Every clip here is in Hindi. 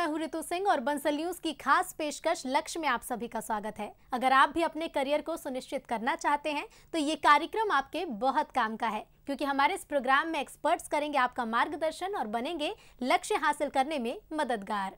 मैं हूं रितु सिंह और बंसल न्यूज की खास पेशकश लक्ष्य में आप सभी का स्वागत है अगर आप भी अपने करियर को सुनिश्चित करना चाहते हैं तो ये कार्यक्रम आपके बहुत काम का है क्योंकि हमारे इस प्रोग्राम में एक्सपर्ट्स करेंगे आपका मार्गदर्शन और बनेंगे लक्ष्य हासिल करने में मददगार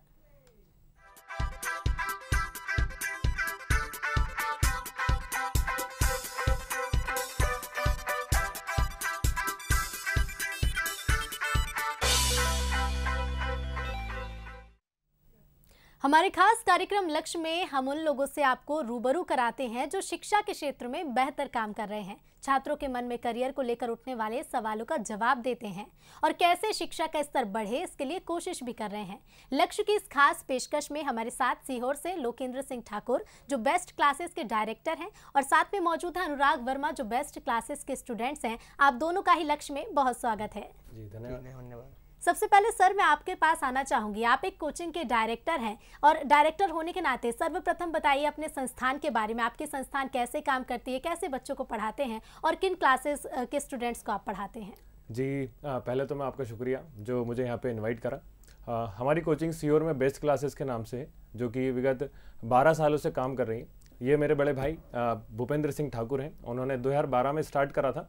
हमारे खास कार्यक्रम लक्ष्य में हम उन लोगों से आपको रूबरू कराते हैं जो शिक्षा के क्षेत्र में बेहतर काम कर रहे हैं छात्रों के मन में करियर को लेकर उठने वाले सवालों का जवाब देते हैं और कैसे शिक्षा का स्तर बढ़े इसके लिए कोशिश भी कर रहे हैं लक्ष्य की इस खास पेशकश में हमारे साथ सीहोर से लोकेंद्र सिंह ठाकुर जो बेस्ट क्लासेस के डायरेक्टर हैं और साथ में मौजूद है अनुराग वर्मा जो बेस्ट क्लासेस के स्टूडेंट्स हैं आप दोनों का ही लक्ष्य में बहुत स्वागत है जी धन्यवाद सबसे पहले सर मैं आपके पास आना चाहूँगी आप एक कोचिंग के डायरेक्टर हैं और डायरेक्टर होने के नाते सर्वप्रथम बताइए अपने संस्थान के बारे में आपके संस्थान कैसे काम करती है कैसे बच्चों को पढ़ाते हैं और किन क्लासेस के स्टूडेंट्स को आप पढ़ाते हैं जी पहले तो मैं आपका शुक्रिया जो मुझे यहाँ पे इन्वाइट करा आ, हमारी कोचिंग सीओर में बेस्ट क्लासेस के नाम से जो कि विगत 12 सालों से काम कर रही है ये मेरे बड़े भाई भूपेंद्र सिंह ठाकुर हैं उन्होंने 2012 में स्टार्ट करा था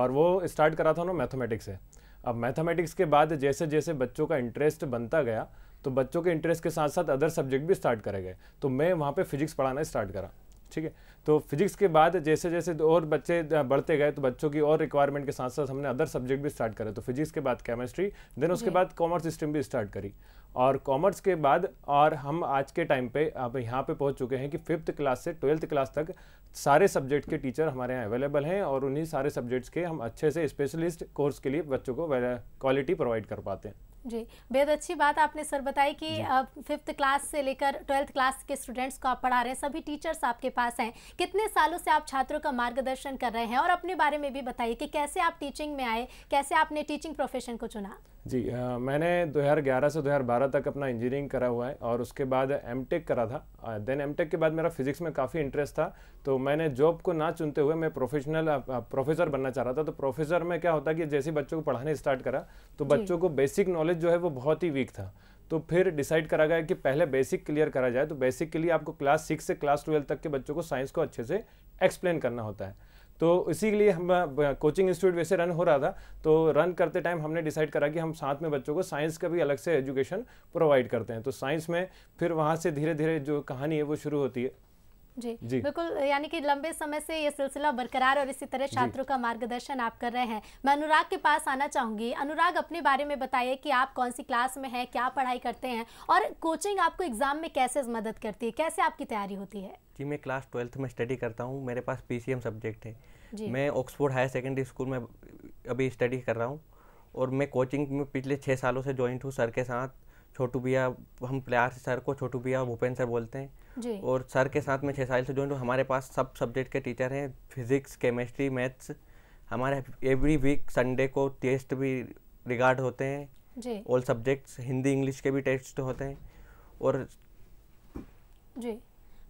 और वो स्टार्ट करा था उन्होंने मैथमेटिक्स से अब मैथमेटिक्स के बाद जैसे जैसे बच्चों का इंटरेस्ट बनता गया तो बच्चों के इंटरेस्ट के साथ साथ अदर सब्जेक्ट भी स्टार्ट करे गए तो मैं वहाँ पे फिजिक्स पढ़ाना स्टार्ट करा ठीक है तो फिजिक्स के बाद जैसे जैसे और बच्चे बढ़ते गए तो बच्चों की और रिक्वायरमेंट के साथ साथ हमने अदर सब्जेक्ट भी स्टार्ट करे तो फिजिक्स के बाद केमिस्ट्री देन उसके बाद कॉमर्स स्ट्रीम भी स्टार्ट करी और कॉमर्स के बाद और हम आज के टाइम पे अब यहाँ पे पहुँच चुके हैं कि फिफ्थ क्लास से ट्वेल्थ क्लास तक सारे सब्जेक्ट के टीचर हमारे यहाँ अवेलेबल हैं और उन्हीं सारे सब्जेक्ट्स के हम अच्छे से स्पेशलिस्ट कोर्स के लिए बच्चों को क्वालिटी प्रोवाइड कर पाते हैं जी बेहद अच्छी बात आपने सर बताई कि फिफ्थ क्लास से लेकर ट्वेल्थ क्लास के स्टूडेंट्स को आप पढ़ा रहे हैं सभी टीचर्स आपके पास हैं कितने सालों से आप छात्रों का मार्गदर्शन कर रहे हैं और अपने बारे में भी बताइए कि कैसे आप टीचिंग में आए कैसे आपने टीचिंग प्रोफेशन को चुना जी आ, मैंने 2011 से 2012 तक अपना इंजीनियरिंग करा हुआ है और उसके बाद एम करा था देन एम के बाद मेरा फिजिक्स में काफ़ी इंटरेस्ट था तो मैंने जॉब को ना चुनते हुए मैं प्रोफेशनल प्रोफेसर बनना चाह रहा था तो प्रोफेसर में क्या होता कि जैसे बच्चों को पढ़ाने स्टार्ट करा तो बच्चों को बेसिक नॉलेज नॉलेज जो है वो बहुत ही वीक था तो फिर डिसाइड करा गया कि पहले बेसिक क्लियर करा जाए तो बेसिक के लिए आपको क्लास सिक्स से क्लास ट्वेल्व तक के बच्चों को साइंस को अच्छे से एक्सप्लेन करना होता है तो इसीलिए हम कोचिंग इंस्टीट्यूट वैसे रन हो रहा था तो रन करते टाइम हमने डिसाइड करा कि हम साथ में बच्चों को साइंस का भी अलग से एजुकेशन प्रोवाइड करते हैं तो साइंस में फिर वहाँ से धीरे धीरे जो कहानी है वो शुरू होती है जी, जी बिल्कुल यानी कि लंबे समय से ये सिलसिला बरकरार और इसी तरह छात्रों का मार्गदर्शन आप कर रहे हैं मैं अनुराग के पास आना चाहूंगी अनुराग अपने बारे में बताइए कि आप कौन सी क्लास में हैं क्या पढ़ाई करते हैं और कोचिंग आपको एग्जाम में कैसे मदद करती है कैसे आपकी तैयारी होती है जी मैं क्लास ट्वेल्थ में स्टडी करता हूँ मेरे पास पी सब्जेक्ट है मैं ऑक्सफोर्ड हायर सेकेंडरी स्कूल में अभी स्टडी कर रहा हूँ और मैं कोचिंग में पिछले छः सालों से ज्वाइंट हूँ सर के साथ छोटू भैया हम प्यार से सर को छोटू भैया और भूपेन सर बोलते हैं और सर के साथ में छः साल से जो हमारे पास सब सब्जेक्ट के टीचर हैं फिजिक्स केमिस्ट्री मैथ्स हमारे एवरी वीक संडे को टेस्ट भी रिगार्ड होते हैं ऑल सब्जेक्ट्स हिंदी इंग्लिश के भी टेस्ट होते हैं और जी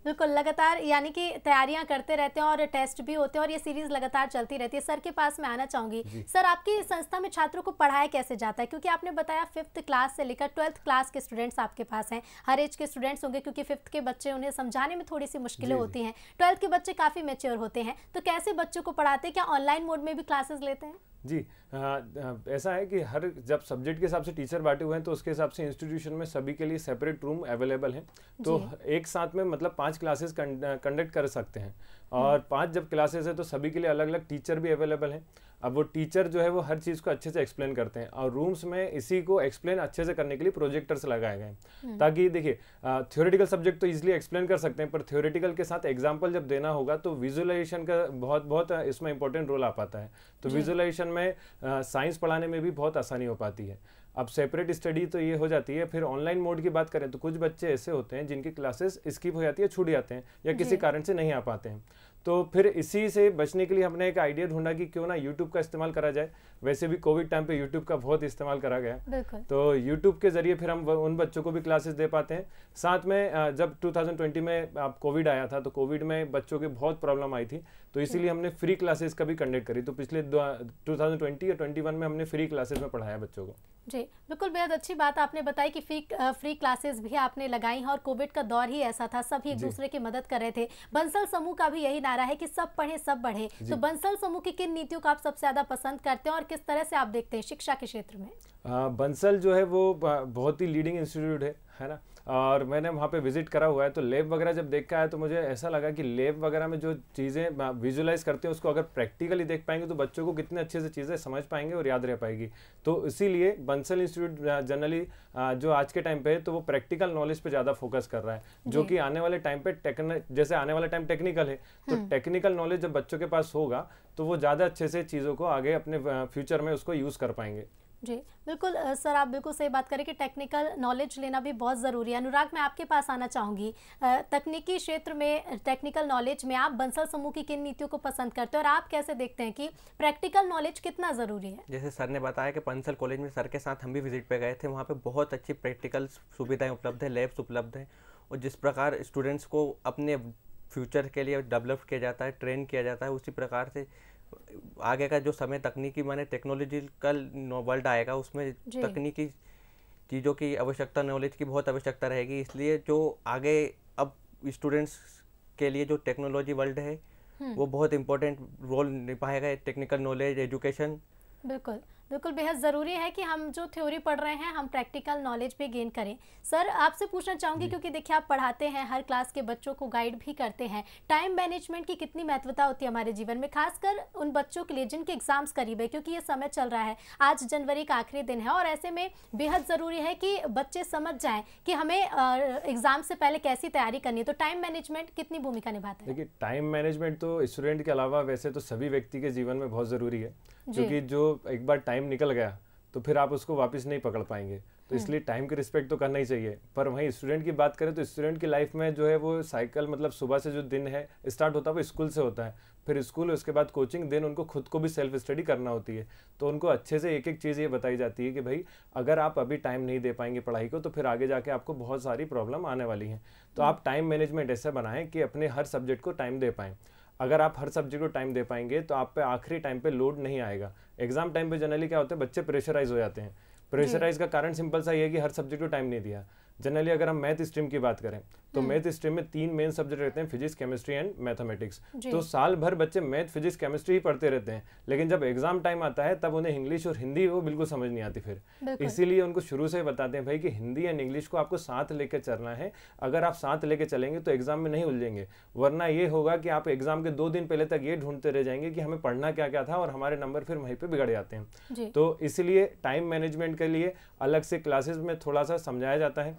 बिल्कुल लगातार यानी कि तैयारियां करते रहते हैं और टेस्ट भी होते हैं और ये सीरीज लगातार चलती रहती है सर के पास मैं आना चाहूँगी सर आपकी संस्था में छात्रों को पढ़ाया कैसे जाता है क्योंकि आपने बताया फिफ्थ क्लास से लेकर ट्वेल्थ क्लास के स्टूडेंट्स आपके पास हैं हर एज के स्टूडेंट्स होंगे क्योंकि फिफ्थ के बच्चे उन्हें समझाने में थोड़ी सी मुश्किलें होती हैं ट्वेल्थ के बच्चे काफ़ी मेच्योर होते हैं तो कैसे बच्चों को पढ़ाते क्या ऑनलाइन मोड में भी क्लासेस लेते हैं जी आ, आ, ऐसा है कि हर जब सब्जेक्ट के हिसाब से टीचर बांटे हुए हैं तो उसके हिसाब से इंस्टीट्यूशन में सभी के लिए सेपरेट रूम अवेलेबल हैं तो एक साथ में मतलब पांच क्लासेस कंडक्ट कर सकते हैं और हम्म। पांच जब क्लासेस है तो सभी के लिए अलग अलग टीचर भी अवेलेबल हैं अब वो टीचर जो है वो हर चीज़ को अच्छे से एक्सप्लेन करते हैं और रूम्स में इसी को एक्सप्लेन अच्छे से करने के लिए प्रोजेक्टर्स लगाए गए हैं हम्म। ताकि देखिए थ्योरेटिकल सब्जेक्ट तो इजीली एक्सप्लेन कर सकते हैं पर थ्योरेटिकल के साथ एग्जाम्पल जब देना होगा तो विजुअलाइजेशन का बहुत बहुत इसमें इंपॉर्टेंट रोल आ पाता है तो विजुअलाइजेशन में साइंस पढ़ाने में भी बहुत आसानी हो पाती है अब सेपरेट स्टडी तो ये हो जाती है फिर ऑनलाइन मोड की बात करें तो कुछ बच्चे ऐसे होते हैं जिनकी क्लासेस स्किप हो जाती है छूट जाते हैं या किसी कारण से नहीं आ पाते हैं तो फिर इसी से बचने के लिए हमने एक आइडिया ढूंढा कि क्यों ना यूट्यूब का इस्तेमाल करा जाए वैसे भी कोविड टाइम पे यूट्यूब का बहुत इस्तेमाल करा गया तो यूट्यूब के जरिए फिर हम उन बच्चों को भी क्लासेस दे पाते हैं साथ में जब 2020 में आप कोविड आया था तो कोविड में बच्चों की बहुत प्रॉब्लम आई थी तो इसीलिए हमने फ्री क्लासेस का भी कंडक्ट करी तो पिछले two thousand twenty twenty one में हमने फ्री क्लासेस में पढ़ाया बच्चों को जी बिल्कुल बेहद अच्छी बात आपने बताई कि फ्री फ्री क्लासेस भी आपने लगाई हैं और कोविड का दौर ही ऐसा था सभी एक दूसरे की मदद कर रहे थे बंसल समूह का भी यही रहा है कि सब पढ़े सब बढ़े तो बंसल समूह की किन नीतियों को आप सबसे ज्यादा पसंद करते हैं और किस तरह से आप देखते हैं शिक्षा के क्षेत्र में आ, हाँ, बंसल जो है वो बहुत ही लीडिंग इंस्टीट्यूट है है ना और मैंने वहाँ पे विजिट करा हुआ है तो लेब वगैरह जब देखा है तो मुझे ऐसा लगा कि लेब वगैरह में जो चीज़ें विजुलाइज हाँ, करते हैं उसको अगर प्रैक्टिकली देख पाएंगे तो बच्चों को कितने अच्छे से चीज़ें समझ पाएंगे और याद रह पाएगी तो इसीलिए बंसल इंस्टीट्यूट जनरली हाँ, हाँ, जो आज के टाइम पे है तो वो प्रैक्टिकल नॉलेज पे ज़्यादा फोकस कर रहा है जो कि आने वाले टाइम पे टेक्न जैसे आने वाला टाइम टेक्निकल है तो टेक्निकल हम्म। नॉलेज जब बच्चों के पास होगा तो वो ज़्यादा अच्छे से चीज़ों को आगे अपने फ्यूचर में उसको यूज़ कर पाएंगे जी बिल्कुल सर आप बिल्कुल सही बात करें कि टेक्निकल नॉलेज लेना भी बहुत ज़रूरी है अनुराग मैं आपके पास आना चाहूँगी तकनीकी क्षेत्र में टेक्निकल नॉलेज में आप बंसल समूह की किन नीतियों को पसंद करते हैं और आप कैसे देखते हैं कि प्रैक्टिकल नॉलेज कितना ज़रूरी है जैसे सर ने बताया कि बंसल कॉलेज में सर के साथ हम भी विजिट पर गए थे वहाँ पर बहुत अच्छी प्रैक्टिकल सुविधाएँ उपलब्ध है लैब्स उपलब्ध हैं और जिस प्रकार स्टूडेंट्स को अपने फ्यूचर के लिए डेवलप किया जाता है ट्रेन किया जाता है उसी प्रकार से आगे का जो समय तकनीकी माने टेक्नोलॉजिकल वर्ल्ड आएगा उसमें तकनीकी चीज़ों की आवश्यकता नॉलेज की बहुत आवश्यकता रहेगी इसलिए जो आगे अब स्टूडेंट्स के लिए जो टेक्नोलॉजी वर्ल्ड है हम्म। वो बहुत इम्पोर्टेंट रोल निभाएगा टेक्निकल नॉलेज एजुकेशन बिल्कुल बिल्कुल बेहद ज़रूरी है कि हम जो थ्योरी पढ़ रहे हैं हम प्रैक्टिकल नॉलेज भी गेन करें सर आपसे पूछना चाहूँगी क्योंकि देखिए आप पढ़ाते हैं हर क्लास के बच्चों को गाइड भी करते हैं टाइम मैनेजमेंट की कितनी महत्वता होती है हमारे जीवन में खासकर उन बच्चों के लिए जिनके एग्जाम्स करीब है क्योंकि ये समय चल रहा है आज जनवरी का आखिरी दिन है और ऐसे में बेहद ज़रूरी है कि बच्चे समझ जाएँ कि हमें एग्ज़ाम से पहले कैसी तैयारी करनी है तो टाइम मैनेजमेंट कितनी भूमिका निभाता है देखिए टाइम मैनेजमेंट तो स्टूडेंट के अलावा वैसे तो सभी व्यक्ति के जीवन में बहुत ज़रूरी है क्योंकि जो एक बार टाइम निकल गया तो फिर आप उसको वापस नहीं पकड़ पाएंगे तो हम्म। इसलिए टाइम की रिस्पेक्ट तो करना ही चाहिए पर वहीं स्टूडेंट की बात करें तो स्टूडेंट की लाइफ में जो है वो साइकिल मतलब सुबह से जो दिन है स्टार्ट होता है वो स्कूल से होता है फिर स्कूल उसके बाद कोचिंग देन उनको खुद को भी सेल्फ स्टडी करना होती है तो उनको अच्छे से एक एक चीज़ ये बताई जाती है कि भाई अगर आप अभी टाइम नहीं दे पाएंगे पढ़ाई को तो फिर आगे जाके आपको बहुत सारी प्रॉब्लम आने वाली हैं तो हम्म। आप टाइम मैनेजमेंट ऐसा बनाएं कि अपने हर सब्जेक्ट को टाइम दे पाएँ अगर आप हर सब्जेक्ट को टाइम दे पाएंगे तो आप पे आखिरी टाइम पे लोड नहीं आएगा एग्जाम टाइम पे जनरली क्या होता है बच्चे प्रेशराइज हो जाते हैं प्रेशराइज का कारण सिंपल सा ये है कि हर सब्जेक्ट को टाइम नहीं दिया जनरली अगर हम मैथ स्ट्रीम की बात करें तो मैथ स्ट्रीम में तीन मेन सब्जेक्ट रहते हैं फिजिक्स केमिस्ट्री एंड मैथमेटिक्स तो साल भर बच्चे मैथ फिजिक्स केमिस्ट्री ही पढ़ते रहते हैं लेकिन जब एग्जाम टाइम आता है तब उन्हें इंग्लिश और हिंदी वो बिल्कुल समझ नहीं आती फिर इसीलिए उनको शुरू से ही बताते हैं भाई कि हिंदी एंड इंग्लिश को आपको साथ लेकर चलना है अगर आप साथ लेकर चलेंगे तो एग्जाम में नहीं उलझेंगे वरना ये होगा कि आप एग्जाम के दो दिन पहले तक ये ढूंढते रह जाएंगे कि हमें पढ़ना क्या क्या था और हमारे नंबर फिर वहीं पर बिगड़ जाते हैं तो इसलिए टाइम मैनेजमेंट के लिए अलग से क्लासेज में थोड़ा सा समझाया जाता है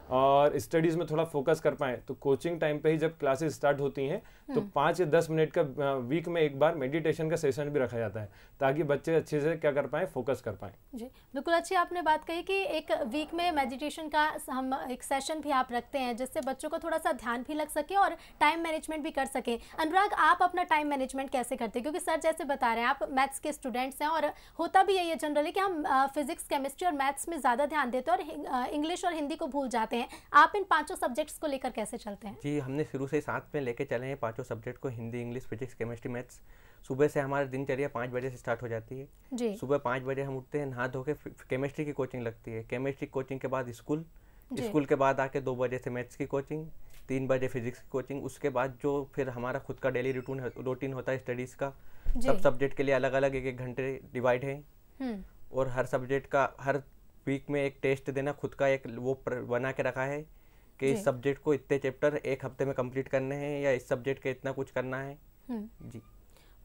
और स्टडीज़ में थोड़ा फोकस कर पाए तो कोचिंग टाइम पे ही जब क्लासेस स्टार्ट होती हैं तो हम्म। पाँच या दस मिनट का वीक में एक बार मेडिटेशन का सेशन भी रखा जाता है ताकि बच्चे अच्छे से क्या कर पाए फोकस कर पाए जी बिल्कुल अच्छी आपने बात कही कि एक वीक में मेडिटेशन का हम एक सेशन भी आप रखते हैं जिससे बच्चों को थोड़ा सा ध्यान भी लग सके और टाइम मैनेजमेंट भी कर सके अनुराग आप अपना टाइम मैनेजमेंट कैसे करते हैं क्योंकि सर जैसे बता रहे हैं आप मैथ्स के स्टूडेंट्स हैं और होता भी यही है जनरली कि हम फिजिक्स केमिस्ट्री और मैथ्स में ज़्यादा ध्यान देते हैं और इंग्लिश और हिंदी को भूल जाते जाते हैं आप इन पांचों सब्जेक्ट्स को लेकर कैसे चलते हैं जी हमने शुरू से साथ में लेके चले हैं पांचों सब्जेक्ट को Hindi English physics chemistry maths सुबह से हमारी दिनचर्या पाँच बजे से स्टार्ट हो जाती है जी सुबह पाँच बजे हम उठते हैं नहा धो के केमिस्ट्री की कोचिंग लगती है केमिस्ट्री कोचिंग के बाद स्कूल स्कूल के बाद आके दो बजे से मैथ्स की कोचिंग तीन बजे फिजिक्स की कोचिंग उसके बाद जो फिर हमारा खुद का डेली रूटीन रूटीन होता है स्टडीज़ का सब सब्जेक्ट के लिए अलग अलग एक एक घंटे डिवाइड है हम्म। और हर सब्जेक्ट का हर वीक में एक टेस्ट देना खुद का एक वो बना के रखा है कि इस सब्जेक्ट को इतने चैप्टर एक हफ्ते में कंप्लीट करने हैं या इस सब्जेक्ट के इतना कुछ करना है हम्म। जी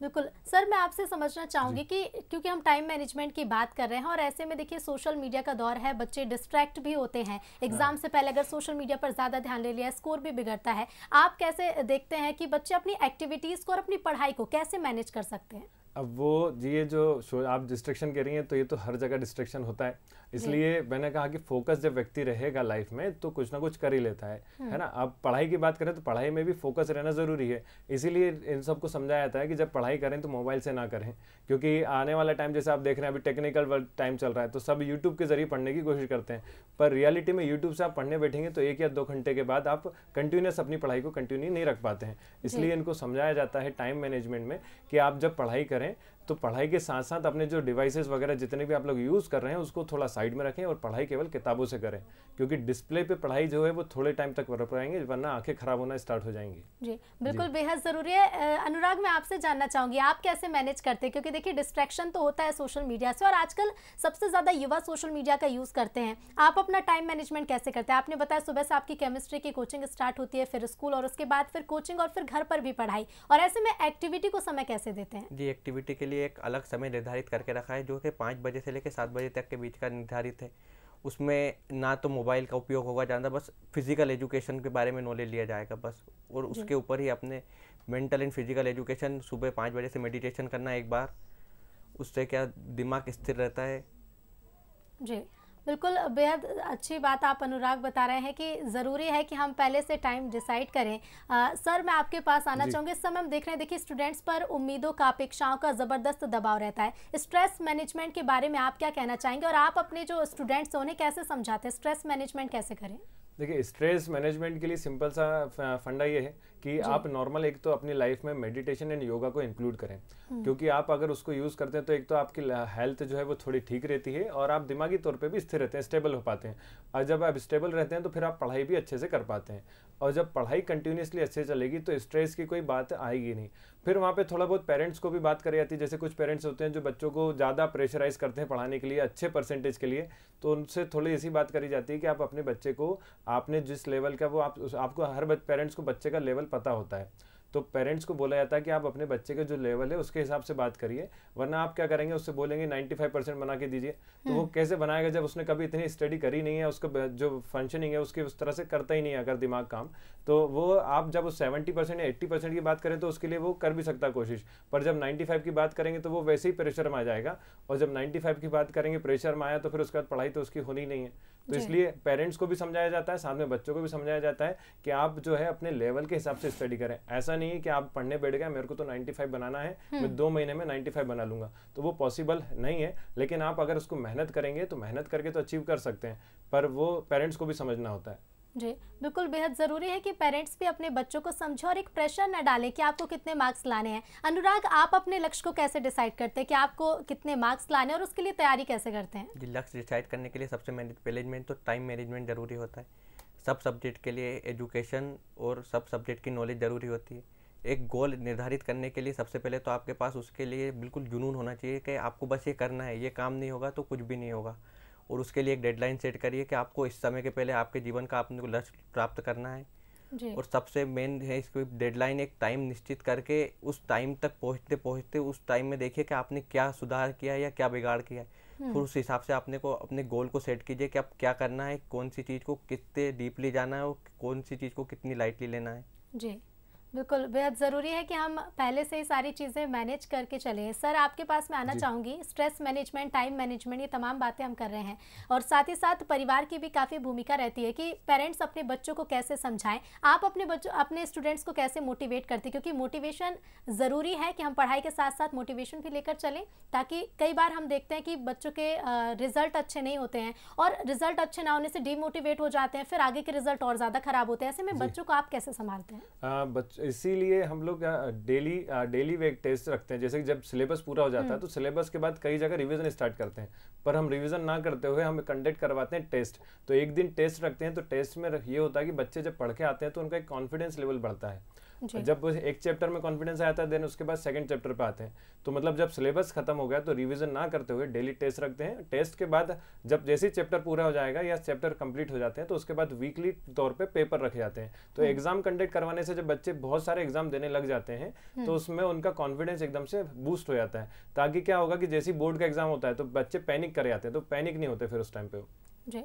बिल्कुल सर मैं आपसे समझना चाहूंगी कि क्योंकि हम टाइम मैनेजमेंट की बात कर रहे हैं और ऐसे में देखिए सोशल मीडिया का दौर है बच्चे डिस्ट्रैक्ट भी होते हैं एग्जाम हाँ। से पहले अगर सोशल मीडिया पर ज़्यादा ध्यान ले लिया स्कोर भी बिगड़ता है आप कैसे देखते हैं कि बच्चे अपनी एक्टिविटीज़ को और अपनी पढ़ाई को कैसे मैनेज कर सकते हैं अब वो ये जो आप डिस्ट्रेक्शन कह रही हैं तो ये तो हर जगह डिस्ट्रेक्शन होता है इसलिए मैंने कहा कि फोकस जब व्यक्ति रहेगा लाइफ में तो कुछ ना कुछ कर ही लेता है हम्म। है ना आप पढ़ाई की बात करें तो पढ़ाई में भी फोकस रहना ज़रूरी है इसीलिए इन सबको समझाया जाता है कि जब पढ़ाई करें तो मोबाइल से ना करें क्योंकि आने वाला टाइम जैसे आप देख रहे हैं अभी टेक्निकल टाइम चल रहा है तो सब यूट्यूब के जरिए पढ़ने की कोशिश करते हैं पर रियलिटी में यूट्यूब से आप पढ़ने बैठेंगे तो एक या दो घंटे के बाद आप कंटिन्यूस अपनी पढ़ाई को कंटिन्यू नहीं रख पाते हैं इसलिए इनको समझाया जाता है टाइम मैनेजमेंट में कि आप जब पढ़ाई करें तो पढ़ाई के साथ साथ अपने जो डिवाइसेस वगैरह जितने भी आप लोग यूज़ कर रहे हैं उसको थोड़ा साइड में रखें और पढ़ाई केवल किताबों से करें क्योंकि डिस्प्ले पे पढ़ाई जो है वो थोड़े टाइम तक रुक पाएंगे वरना आंखें खराब होना स्टार्ट हो जाएंगी जी बिल्कुल बेहद ज़रूरी है अनुराग मैं आपसे जानना चाहूँगी आप कैसे मैनेज करते हैं क्योंकि देखिए डिस्ट्रैक्शन तो होता है सोशल मीडिया से और आजकल सबसे ज़्यादा युवा सोशल मीडिया का यूज़ करते हैं आप अपना टाइम मैनेजमेंट कैसे करते हैं आपने बताया सुबह से आपकी केमिस्ट्री की कोचिंग स्टार्ट होती है फिर स्कूल और उसके बाद फिर कोचिंग और फिर घर पर भी पढ़ाई और ऐसे में एक्टिविटी को समय कैसे देते हैं जी एक्टिविटी के लिए लिए एक अलग समय निर्धारित करके रखा है जो कि पाँच बजे से लेकर सात बजे तक के बीच का निर्धारित है उसमें ना तो मोबाइल का उपयोग होगा ज़्यादा बस फिज़िकल एजुकेशन के बारे में नॉलेज लिया जाएगा बस और उसके ऊपर ही अपने मेंटल एंड फिज़िकल एजुकेशन सुबह पाँच बजे से मेडिटेशन करना एक बार उससे क्या दिमाग स्थिर रहता है जी बिल्कुल बेहद अच्छी बात आप अनुराग बता रहे हैं कि ज़रूरी है कि हम पहले से टाइम डिसाइड करें आ, सर मैं आपके पास आना चाहूँगी इस समय हम देख रहे हैं देखिए स्टूडेंट्स पर उम्मीदों का अपेक्षाओं का ज़बरदस्त दबाव रहता है स्ट्रेस मैनेजमेंट के बारे में आप क्या कहना चाहेंगे और आप अपने जो स्टूडेंट्स उन्हें कैसे समझाते हैं स्ट्रेस मैनेजमेंट कैसे करें देखिए स्ट्रेस मैनेजमेंट के लिए सिंपल सा फंडा ये है कि आप नॉर्मल एक तो अपनी लाइफ में मेडिटेशन एंड योगा को इंक्लूड करें हम्म। क्योंकि आप अगर उसको यूज़ करते हैं तो एक तो आपकी हेल्थ जो है वो थोड़ी ठीक रहती है और आप दिमागी तौर पे भी स्थिर रहते हैं स्टेबल हो पाते हैं और जब आप स्टेबल रहते हैं तो फिर आप पढ़ाई भी अच्छे से कर पाते हैं और जब पढ़ाई कंटिन्यूसली अच्छे चलेगी तो स्ट्रेस की कोई बात आएगी नहीं फिर वहाँ पे थोड़ा बहुत पेरेंट्स को भी बात करी जाती है जैसे कुछ पेरेंट्स होते हैं जो बच्चों को ज़्यादा प्रेशराइज करते हैं पढ़ाने के लिए अच्छे परसेंटेज के लिए तो उनसे थोड़ी ऐसी बात करी जाती है कि आप अपने बच्चे को आपने जिस लेवल का वो आप आपको हर पेरेंट्स को बच्चे का लेवल पता होता है तो पेरेंट्स को बोला जाता है कि आप अपने बच्चे का जो लेवल है उसके हिसाब से बात करिए वरना आप क्या करेंगे उससे बोलेंगे 95 परसेंट बना के दीजिए तो वो हम्म। कैसे बनाएगा जब उसने कभी इतनी स्टडी करी नहीं है उसका जो फंक्शनिंग है उसकी उस तरह से करता ही नहीं है अगर दिमाग काम तो वो आप जब सेवेंटी परसेंट या एट्टी परसेंट की बात करें तो उसके लिए वो कर भी सकता कोशिश पर जब नाइन्टी फाइव की बात करेंगे तो वो वैसे ही प्रेशर में आ जाएगा और जब नाइन्टी फाइव की बात करेंगे प्रेशर में आया तो फिर उसके बाद पढ़ाई तो उसकी होनी नहीं है तो इसलिए पेरेंट्स को भी समझाया जाता है साथ में बच्चों को भी समझाया जाता है कि आप जो है अपने लेवल के हिसाब से स्टडी करें ऐसा नहीं है कि आप पढ़ने बैठ गए मेरे को तो 95 बनाना है हम्म। मैं दो महीने में 95 बना लूंगा तो वो पॉसिबल नहीं है लेकिन आप अगर उसको मेहनत करेंगे तो मेहनत करके तो अचीव कर सकते हैं पर वो पेरेंट्स को भी समझना होता है जी बिल्कुल बेहद ज़रूरी है कि पेरेंट्स भी अपने बच्चों को समझो और एक प्रेशर ना डालें कि आपको कितने मार्क्स लाने हैं अनुराग आप अपने लक्ष्य को कैसे डिसाइड करते हैं कि आपको कितने मार्क्स लाने और उसके लिए तैयारी कैसे करते हैं जी लक्ष्य डिसाइड करने के लिए सबसे मैनेजमेंट तो टाइम मैनेजमेंट ज़रूरी होता है सब सब्जेक्ट के लिए एजुकेशन और सब सब्जेक्ट की नॉलेज ज़रूरी होती है एक गोल निर्धारित करने के लिए सबसे पहले तो आपके पास उसके लिए बिल्कुल जुनून होना चाहिए कि आपको बस ये करना है ये काम नहीं होगा तो कुछ भी नहीं होगा और उसके लिए एक डेडलाइन सेट करिए कि आपको इस समय के पहले आपके जीवन का आपने को लक्ष्य प्राप्त करना है जी। और सबसे मेन है इसकी डेडलाइन एक टाइम निश्चित करके उस टाइम तक पहुंचते पहुंचते उस टाइम में देखिए कि आपने क्या सुधार किया है या क्या बिगाड़ किया है हम्म। फिर उस हिसाब से आपने को अपने गोल को सेट कीजिए कि आप क्या करना है कौन सी चीज़ को कितने डीपली जाना है और कौन सी चीज़ को कितनी लाइटली लेना है जी बिल्कुल बेहद ज़रूरी है कि हम पहले से ही सारी चीज़ें मैनेज करके चले सर आपके पास मैं आना चाहूँगी स्ट्रेस मैनेजमेंट टाइम मैनेजमेंट ये तमाम बातें हम कर रहे हैं और साथ ही साथ परिवार की भी काफ़ी भूमिका रहती है कि पेरेंट्स अपने बच्चों को कैसे समझाएं आप अपने बच्चों अपने स्टूडेंट्स को कैसे मोटिवेट करते क्योंकि मोटिवेशन ज़रूरी है कि हम पढ़ाई के साथ साथ मोटिवेशन भी लेकर चलें ताकि कई बार हम देखते हैं कि बच्चों के रिज़ल्ट अच्छे नहीं होते हैं और रिज़ल्ट अच्छे ना होने से डीमोटिवेट हो जाते हैं फिर आगे के रिज़ल्ट और ज़्यादा ख़राब होते हैं ऐसे में बच्चों को आप कैसे संभालते हैं इसीलिए हम लोग डेली डेली वे टेस्ट रखते हैं जैसे कि जब सिलेबस पूरा हो जाता है हम्म। तो सिलेबस के बाद कई जगह रिवीजन स्टार्ट करते हैं पर हम रिवीजन ना करते हुए हम कंडक्ट करवाते हैं टेस्ट तो एक दिन टेस्ट रखते हैं तो टेस्ट में ये होता है कि बच्चे जब पढ़ के आते हैं तो उनका एक कॉन्फिडेंस लेवल बढ़ता है जब एक चैप्टर में कॉन्फिडेंस आया था देन उसके बाद सेकंड चैप्टर पे आते हैं तो मतलब जब सिलेबस खत्म हो गया तो रिवीजन ना करते हुए डेली टेस्ट रखते हैं टेस्ट के बाद जब जैसे चैप्टर पूरा हो जाएगा या चैप्टर कंप्लीट हो जाते हैं तो उसके बाद वीकली तौर पे पेपर रखे जाते हैं तो एग्जाम हम्म। कंडक्ट करवाने से जब बच्चे बहुत सारे एग्जाम देने लग जाते हैं तो हम्म। उसमें उनका कॉन्फिडेंस एकदम से बूस्ट हो जाता है ताकि क्या होगा कि जैसे बोर्ड का एग्जाम होता है तो बच्चे पैनिक करे जाते हैं तो पैनिक नहीं होते फिर उस टाइम पे जी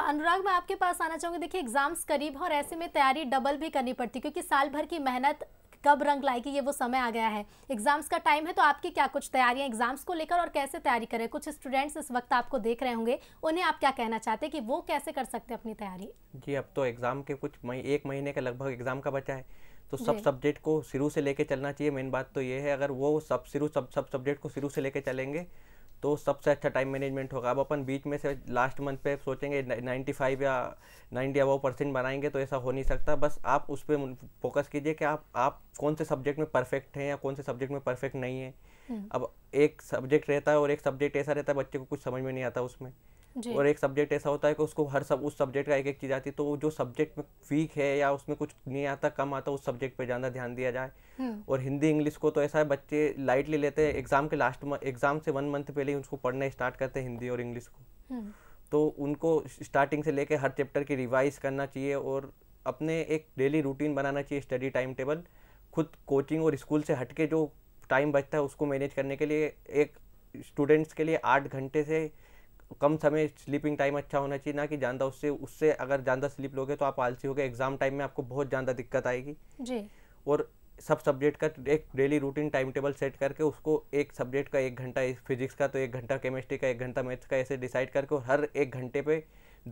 अनुराग मैं आपके पास आना चाहूंगी देखिए एग्जाम्स करीब है और ऐसे में तैयारी डबल भी करनी पड़ती है क्योंकि साल भर की मेहनत कब रंग लाएगी ये वो समय आ गया है एग्जाम्स का टाइम है तो आपकी क्या कुछ तैयारियां एग्जाम्स को लेकर और कैसे तैयारी करें कुछ स्टूडेंट्स इस वक्त आपको देख रहे होंगे उन्हें आप क्या कहना चाहते हैं कि वो कैसे कर सकते हैं अपनी तैयारी जी अब तो एग्ज़ाम के कुछ मही, एक महीने का लगभग एग्ज़ाम का बचा है तो सब सब्जेक्ट को शुरू से लेके चलना चाहिए मेन बात तो ये है अगर वो सब शुरू सब सब सब्जेक्ट को शुरू से लेके चलेंगे तो सबसे अच्छा टाइम मैनेजमेंट होगा अब अपन बीच में से लास्ट मंथ पे सोचेंगे नाइन्टी फाइव या नाइन्टी अबाव परसेंट बनाएंगे तो ऐसा हो नहीं सकता बस आप उस पर फोकस कीजिए कि आप आप कौन से सब्जेक्ट में परफेक्ट हैं या कौन से सब्जेक्ट में परफेक्ट नहीं है हम्म। अब एक सब्जेक्ट रहता है और एक सब्जेक्ट ऐसा रहता है बच्चे को कुछ समझ में नहीं आता उसमें और एक सब्जेक्ट ऐसा होता है कि उसको हर सब उस सब्जेक्ट का एक एक चीज़ आती है तो जो सब्जेक्ट में वीक है या उसमें कुछ नहीं आता कम आता उस सब्जेक्ट पे ज़्यादा ध्यान दिया जाए हम्म। और हिंदी इंग्लिश को तो ऐसा है बच्चे लाइटली लेते हैं एग्ज़ाम के लास्ट एग्ज़ाम से वन मंथ पहले ही उसको पढ़ना स्टार्ट करते हैं हिंदी और इंग्लिश को हम्म। तो उनको स्टार्टिंग से लेकर हर चैप्टर की रिवाइज करना चाहिए और अपने एक डेली रूटीन बनाना चाहिए स्टडी टाइम टेबल खुद कोचिंग और स्कूल से हटके जो टाइम बचता है उसको मैनेज करने के लिए एक स्टूडेंट्स के लिए आठ घंटे से कम समय स्लीपिंग टाइम अच्छा होना चाहिए ना कि ज़्यादा उससे उससे अगर ज़्यादा स्लीप लोगे तो आप आलसी हो गए एग्जाम टाइम में आपको बहुत ज़्यादा दिक्कत आएगी जी और सब सब्जेक्ट का एक daily routine time table set करके उसको एक सब्जेक्ट का एक घंटा फिजिक्स का तो एक घंटा केमिस्ट्री का एक घंटा मैथ्स का ऐसे डिसाइड करके हर एक घंटे पे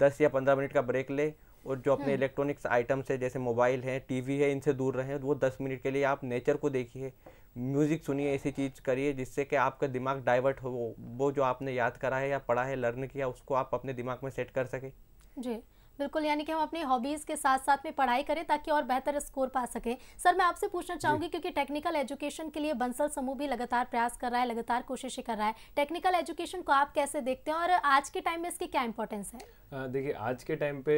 दस या पंद्रह मिनट का ब्रेक ले और जो अपने इलेक्ट्रॉनिक्स आइटम्स हम्म। है जैसे मोबाइल है टीवी है इनसे दूर रहें वो दस मिनट के लिए आप नेचर को देखिए म्यूज़िक सुनिए ऐसी चीज़ करिए जिससे कि आपका दिमाग डाइवर्ट हो वो जो आपने याद करा है या पढ़ा है लर्न किया उसको आप अपने दिमाग में सेट कर सके जी बिल्कुल यानी कि हम अपनी हॉबीज़ के साथ साथ में पढ़ाई करें ताकि और बेहतर स्कोर पा सके सर मैं आपसे पूछना चाहूंगी क्योंकि टेक्निकल एजुकेशन के लिए बंसल समूह भी लगातार प्रयास कर रहा है लगातार कोशिश कर रहा है टेक्निकल एजुकेशन को आप कैसे देखते हैं और आज के टाइम में इसकी क्या इंपॉर्टेंस है देखिए आज के टाइम पे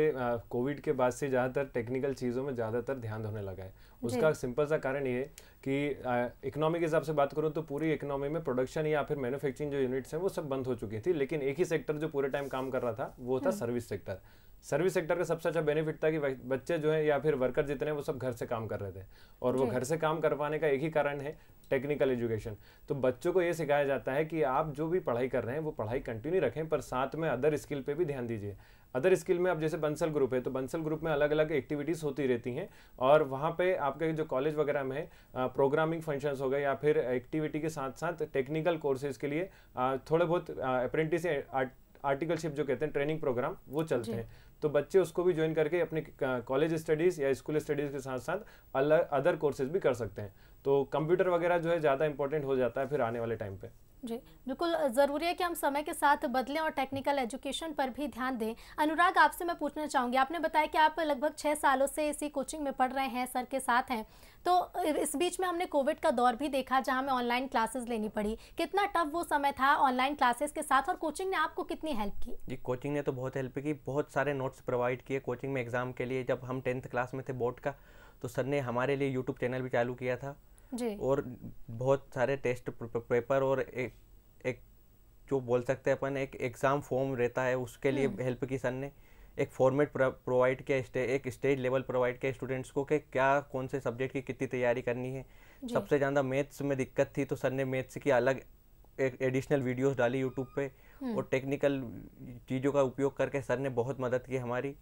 कोविड के बाद से ज़्यादातर टेक्निकल चीज़ों में ज़्यादातर ध्यान होने लगा है उसका सिंपल सा कारण ये है कि इकोनॉमी के हिसाब से बात करूँ तो पूरी इकोनॉमी में प्रोडक्शन या फिर मैन्युफैक्चरिंग जो यूनिट्स हैं वो सब बंद हो चुकी थी लेकिन एक ही सेक्टर जो पूरे टाइम काम कर रहा था वो था सर्विस हम्म। सेक्टर सर्विस सेक्टर का सबसे अच्छा बेनिफिट था कि बच्चे जो है या फिर वर्कर जितने वो सब घर से काम कर रहे थे और वो घर से काम करवाने का एक ही कारण है टेक्निकल एजुकेशन तो बच्चों को ये सिखाया जाता है कि आप जो भी पढ़ाई कर रहे हैं वो पढ़ाई कंटिन्यू रखें पर साथ में अदर स्किल पे भी ध्यान दीजिए अदर स्किल में आप जैसे बंसल ग्रुप है तो बंसल ग्रुप में अलग अलग एक्टिविटीज़ होती रहती हैं और वहाँ पे आपके जो कॉलेज वगैरह में है प्रोग्रामिंग फंक्शंस हो गए या फिर एक्टिविटी के साथ साथ टेक्निकल कोर्सेज के लिए थोड़े बहुत अप्रेंटिस आर्टिकलशिप जो कहते हैं ट्रेनिंग प्रोग्राम वो चलते हैं तो बच्चे उसको भी ज्वाइन करके अपने कॉलेज स्टडीज़ या स्कूल स्टडीज़ के साथ साथ अलग अदर कोर्सेज भी कर सकते हैं तो कंप्यूटर वगैरह जो है ज़्यादा इंपॉर्टेंट हो जाता है फिर आने वाले टाइम पर जी बिल्कुल ज़रूरी है कि हम समय के साथ बदलें और टेक्निकल एजुकेशन पर भी ध्यान दें अनुराग आपसे मैं पूछना चाहूँगी आपने बताया कि आप लगभग छः सालों से इसी कोचिंग में पढ़ रहे हैं सर के साथ हैं तो इस बीच में हमने कोविड का दौर भी देखा जहाँ हमें ऑनलाइन क्लासेस लेनी पड़ी कितना टफ वो समय था ऑनलाइन क्लासेस के साथ और कोचिंग ने आपको कितनी हेल्प की जी कोचिंग ने तो बहुत हेल्प की बहुत सारे नोट्स प्रोवाइड किए कोचिंग में एग्ज़ाम के लिए जब हम टेंथ क्लास में थे बोर्ड का तो सर ने हमारे लिए यूट्यूब चैनल भी चालू किया था और बहुत सारे टेस्ट पेपर और एक एक जो बोल सकते हैं अपन एक एग्ज़ाम फॉर्म रहता है उसके लिए हेल्प हम्म। की सर ने एक फॉर्मेट प्रोवाइड किया स्टे, एक स्टेज लेवल प्रोवाइड किया स्टूडेंट्स को कि क्या कौन से सब्जेक्ट की कितनी तैयारी करनी है सबसे ज़्यादा मैथ्स में दिक्कत थी तो सर ने मैथ्स की अलग एक एडिशनल वीडियोस डाली यूट्यूब पे हम्म। और टेक्निकल चीज़ों का उपयोग करके सर ने बहुत मदद की हमारी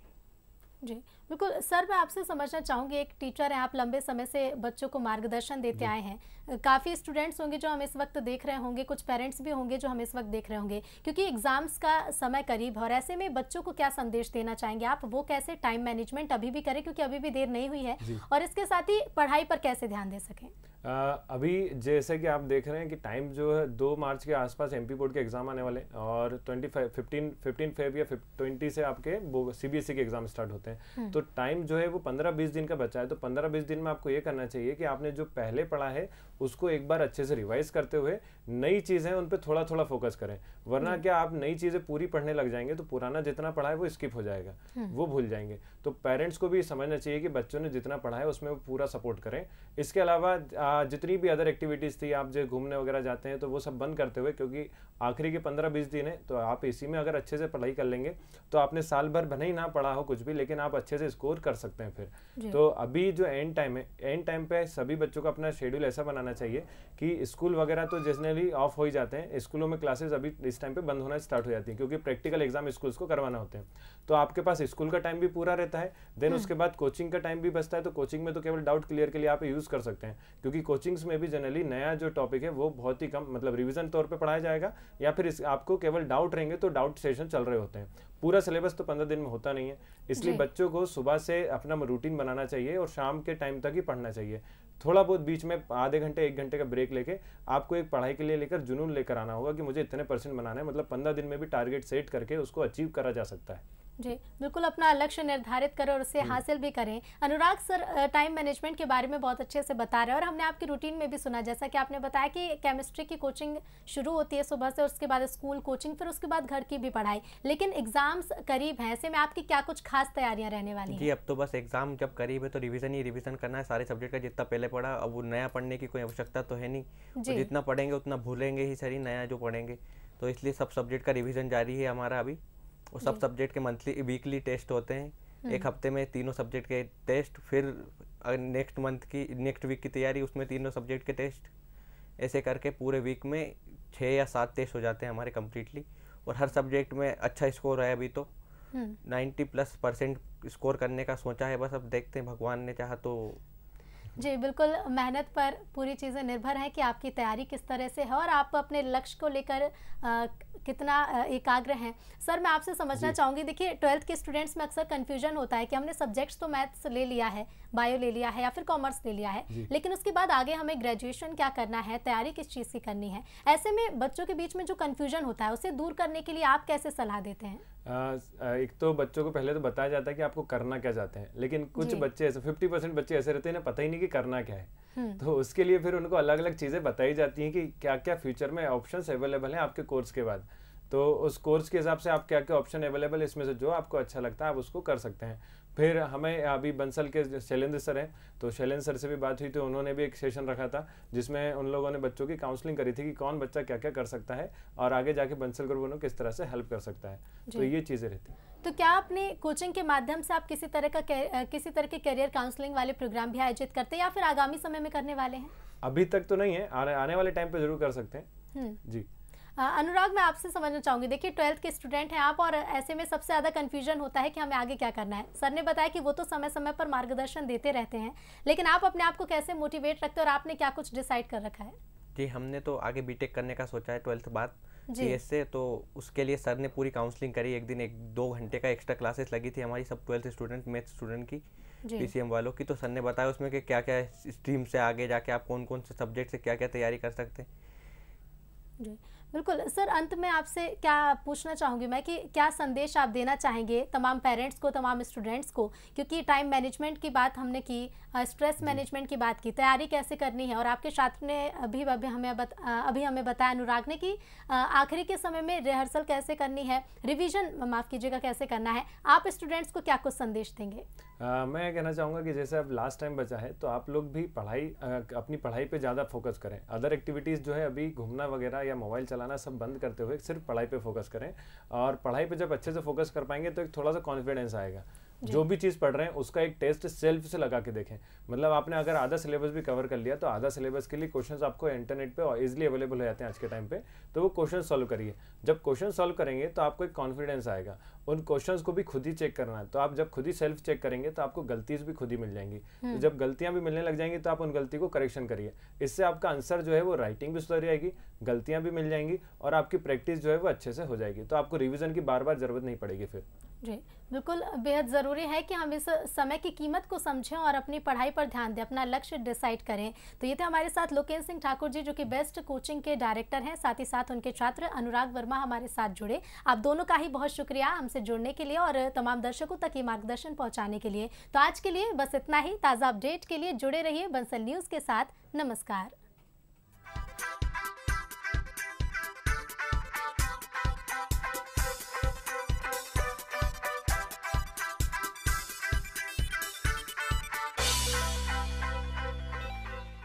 जी बिल्कुल सर मैं आपसे समझना चाहूँगी एक टीचर हैं आप लंबे समय से बच्चों को मार्गदर्शन देते आए हैं काफ़ी स्टूडेंट्स होंगे जो हम इस वक्त देख रहे होंगे कुछ पेरेंट्स भी होंगे जो हम इस वक्त देख रहे होंगे क्योंकि एग्ज़ाम्स का समय करीब है और ऐसे में बच्चों को क्या संदेश देना चाहेंगे आप वो कैसे टाइम मैनेजमेंट अभी भी करें क्योंकि अभी भी देर नहीं हुई है और इसके साथ ही पढ़ाई पर कैसे ध्यान दे सकें अभी जैसे कि आप देख रहे हैं कि टाइम जो है दो मार्च के आसपास एमपी बोर्ड के एग्ज़ाम आने वाले और ट्वेंटी फिफ्टीन फिफ्टीन फेब या ट्वेंटी से आपके सीबीएसई e के एग्ज़ाम स्टार्ट होते हैं हम्म। तो टाइम जो है वो पंद्रह बीस दिन का बचा है तो पंद्रह बीस दिन में आपको ये करना चाहिए कि आपने जो पहले पढ़ा है उसको एक बार अच्छे से रिवाइज करते हुए नई चीज़ें उन पर थोड़ा थोड़ा फोकस करें वरना हम्म। क्या आप नई चीज़ें पूरी पढ़ने लग जाएंगे तो पुराना जितना पढ़ा है वो स्किप हो जाएगा हम्म। वो भूल जाएंगे तो पेरेंट्स को भी समझना चाहिए कि बच्चों ने जितना पढ़ा है उसमें वो पूरा सपोर्ट करें इसके अलावा जितनी भी अदर एक्टिविटीज़ थी आप जो घूमने वगैरह जाते हैं तो वो सब बंद करते हुए क्योंकि आखिरी के पंद्रह बीस दिन है तो आप इसी में अगर अच्छे से पढ़ाई कर लेंगे तो आपने साल भर भले ही ना पढ़ा हो कुछ भी लेकिन आप अच्छे से स्कोर कर सकते हैं फिर तो अभी जो एंड टाइम है एंड टाइम पे सभी बच्चों का अपना शेड्यूल ऐसा बनाना चाहिए कि स्कूल वगैरह तो जनरली ऑफ हो ही जाते हैं स्कूलों में क्लासेस अभी इस टाइम पे बंद होना स्टार्ट हो जाती है क्योंकि प्रैक्टिकल एग्जाम स्कूल्स को करवाना होते हैं तो आपके पास स्कूल का टाइम भी पूरा रहता है देन हम्म। उसके बाद कोचिंग का टाइम भी बचता है तो कोचिंग में तो केवल डाउट क्लियर के लिए आप यूज़ कर सकते हैं क्योंकि क्योंकि कोचिंग्स में भी जनरली नया जो टॉपिक है वो बहुत ही कम मतलब रिविजन तौर पर पढ़ाया जाएगा या फिर आपको केवल डाउट रहेंगे तो डाउट सेशन चल रहे होते हैं पूरा सिलेबस तो पंद्रह दिन में होता नहीं है इसलिए बच्चों को सुबह से अपना रूटीन बनाना चाहिए और शाम के टाइम तक ही पढ़ना चाहिए थोड़ा बहुत बीच में आधे घंटे एक घंटे का ब्रेक लेके आपको एक पढ़ाई के लिए लेकर जुनून लेकर आना होगा कि मुझे इतने परसेंट बनाना है मतलब पंद्रह दिन में भी टारगेट सेट करके उसको अचीव करा जा सकता है जी बिल्कुल अपना लक्ष्य निर्धारित करें और उसे हासिल भी करें अनुराग सर टाइम मैनेजमेंट के बारे में बहुत अच्छे से बता रहे हैं और हमने आपकी रूटीन में भी सुना जैसा कि आपने बताया कि केमिस्ट्री की कोचिंग शुरू होती है सुबह से उसके बाद स्कूल कोचिंग फिर उसके बाद घर की भी पढ़ाई लेकिन एग्जाम्स करीब हैं ऐसे में आपकी क्या कुछ खास तैयारियाँ रहने वाली जी अब तो बस एग्जाम जब करीब है तो रिविजन ही रिविजन करना है सारे सब्जेक्ट का जितना पहले पढ़ा अब नया पढ़ने की कोई आवश्यकता तो है नहीं जितना पढ़ेंगे उतना भूलेंगे ही सर नया जो पढ़ेंगे तो इसलिए सब सब्जेक्ट का रिविजन जारी है हमारा अभी वो सब सब्जेक्ट हम्म। के मंथली वीकली टेस्ट होते हैं हम्म। एक हफ्ते में तीनों सब्जेक्ट के टेस्ट फिर नेक्स्ट मंथ की नेक्स्ट वीक की तैयारी उसमें तीनों सब्जेक्ट के टेस्ट ऐसे करके पूरे वीक में छः या सात टेस्ट हो जाते हैं हमारे कम्प्लीटली और हर सब्जेक्ट में अच्छा स्कोर है अभी तो हम्म। नाइन्टी प्लस परसेंट स्कोर करने का सोचा है बस अब देखते हैं भगवान ने चाहा तो जी बिल्कुल मेहनत पर पूरी चीज़ें निर्भर हैं कि आपकी तैयारी किस तरह से है और आप अपने लक्ष्य को लेकर कितना एकाग्र हैं सर मैं आपसे समझना चाहूँगी देखिए ट्वेल्थ के स्टूडेंट्स में अक्सर कन्फ्यूजन होता है कि हमने सब्जेक्ट्स तो मैथ्स ले लिया है बायो ले लिया है या फिर कॉमर्स ले लिया है लेकिन उसके बाद आगे हमें ग्रेजुएशन क्या करना है तैयारी किस चीज़ की करनी है ऐसे में बच्चों के बीच में जो कन्फ्यूजन होता है उसे दूर करने के लिए आप कैसे सलाह देते हैं हाँ, एक तो बच्चों को पहले तो बताया जाता है कि आपको करना क्या चाहते हैं लेकिन कुछ बच्चे ऐसे फिफ्टी परसेंट बच्चे ऐसे रहते हैं ना पता ही नहीं कि करना क्या है हम्म। तो उसके लिए फिर उनको अलग अलग चीज़ें बताई जाती हैं कि क्या क्या फ्यूचर में ऑप्शन अवेलेबल हैं आपके कोर्स के बाद तो उस कोर्स के हिसाब से आप क्या क्या ऑप्शन अवेलेबल है इसमें से जो आपको अच्छा लगता है आप उसको कर सकते हैं फिर हमें अभी बंसल के शैलेंद्र सर हैं तो शैलेंद्र सर से भी बात हुई थी तो उन्होंने भी एक सेशन रखा था जिसमें उन लोगों ने बच्चों की काउंसलिंग करी थी कि कौन बच्चा क्या क्या कर सकता है और आगे जाके बंसल ग्रुप उन्होंने किस तरह से हेल्प कर सकता है तो ये चीज़ें रहती तो क्या आपने कोचिंग के माध्यम से आप किसी तरह का किसी तरह के करियर काउंसलिंग वाले प्रोग्राम भी आयोजित करते हैं या फिर आगामी समय में करने वाले हैं अभी तक तो नहीं है आने वाले टाइम पर जरूर कर सकते हैं हम्म। जी अनुराग मैं आपसे समझना चाहूंगी देखिए ट्वेल्थ के स्टूडेंट हैं आप और ऐसे में सबसे ज़्यादा कंफ्यूजन होता है कि हमें आगे क्या करना है सर ने बताया कि वो तो समय समय पर मार्गदर्शन देते रहते हैं लेकिन आप अपने आप को कैसे मोटिवेट रखते हैं और आपने क्या कुछ डिसाइड कर रखा है जी हमने तो आगे बी करने का सोचा है ट्वेल्थ बाद जी से तो उसके लिए सर ने पूरी काउंसलिंग करी एक दिन एक दो घंटे का एक्स्ट्रा क्लासेस लगी थी हमारी सब ट्वेल्थ स्टूडेंट मैथ स्टूडेंट की पीसीएम वालों की तो सर ने बताया उसमें कि क्या क्या स्ट्रीम से आगे जाके आप कौन कौन से सब्जेक्ट से क्या क्या तैयारी कर सकते हैं बिल्कुल सर अंत में आपसे क्या पूछना चाहूँगी मैं कि क्या संदेश आप देना चाहेंगे तमाम पेरेंट्स को तमाम स्टूडेंट्स को क्योंकि टाइम मैनेजमेंट की बात हमने की स्ट्रेस मैनेजमेंट की बात की तैयारी कैसे करनी है और आपके छात्र ने अभी अभी हमें बत, अभी हमें बताया अनुराग ने कि आखिरी के समय में रिहर्सल कैसे करनी है रिविज़न माफ़ कीजिएगा कैसे करना है आप स्टूडेंट्स को क्या कुछ संदेश देंगे मैं कहना चाहूँगा कि जैसे अब लास्ट टाइम बचा है तो आप लोग भी पढ़ाई आ, अपनी पढ़ाई पे ज़्यादा फोकस करें अदर एक्टिविटीज़ जो है अभी घूमना वगैरह या मोबाइल चलाना सब बंद करते हुए सिर्फ पढ़ाई पे फोकस करें और पढ़ाई पे जब अच्छे से फोकस कर पाएंगे तो एक थोड़ा सा कॉन्फिडेंस आएगा जो भी चीज़ पढ़ रहे हैं उसका एक टेस्ट सेल्फ से लगा के देखें मतलब आपने अगर आधा सिलेबस भी कवर कर लिया तो आधा सिलेबस के लिए क्वेश्चन आपको इंटरनेट पर इजिली अवेलेबल हो जाते हैं आज के टाइम पे तो वो क्वेश्चन सॉल्व करिए जब क्वेश्चन सॉल्व करेंगे तो आपको एक कॉन्फिडेंस आएगा उन क्वेश्चन को भी खुद ही चेक करना है तो आप जब खुद ही सेल्फ चेक करेंगे तो आपको गलतीज भी खुद ही मिल जाएंगी तो जब गलतियां भी मिलने लग जाएंगी तो आप उन गलती को करेक्शन करिए इससे आपका आंसर जो है वो राइटिंग भी सुधर जाएगी गलतियां भी मिल जाएंगी और आपकी प्रैक्टिस जो है वो अच्छे से हो जाएगी तो आपको रिविजन की बार बार जरूरत नहीं पड़ेगी फिर जी बिल्कुल बेहद ज़रूरी है कि हम इस समय की कीमत को समझें और अपनी पढ़ाई पर ध्यान दें अपना लक्ष्य डिसाइड करें तो ये थे हमारे साथ लोकेन्द्र सिंह ठाकुर जी जो कि बेस्ट कोचिंग के डायरेक्टर हैं साथ ही साथ उनके छात्र अनुराग वर्मा हमारे साथ जुड़े आप दोनों का ही बहुत शुक्रिया हमसे जुड़ने के लिए और तमाम दर्शकों तक ये मार्गदर्शन पहुँचाने के लिए तो आज के लिए बस इतना ही ताज़ा अपडेट के लिए जुड़े रहिए बंसल न्यूज़ के साथ नमस्कार